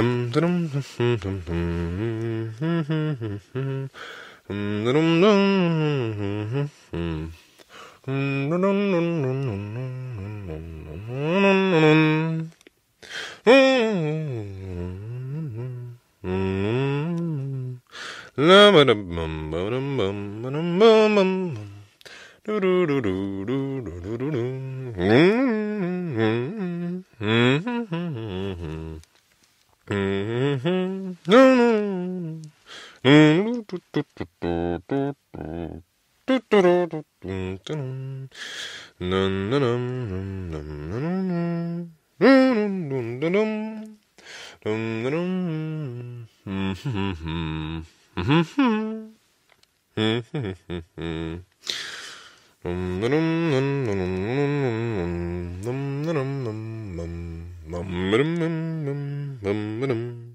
Mm-hmm. Mm-hmm. Boom, boom, boom.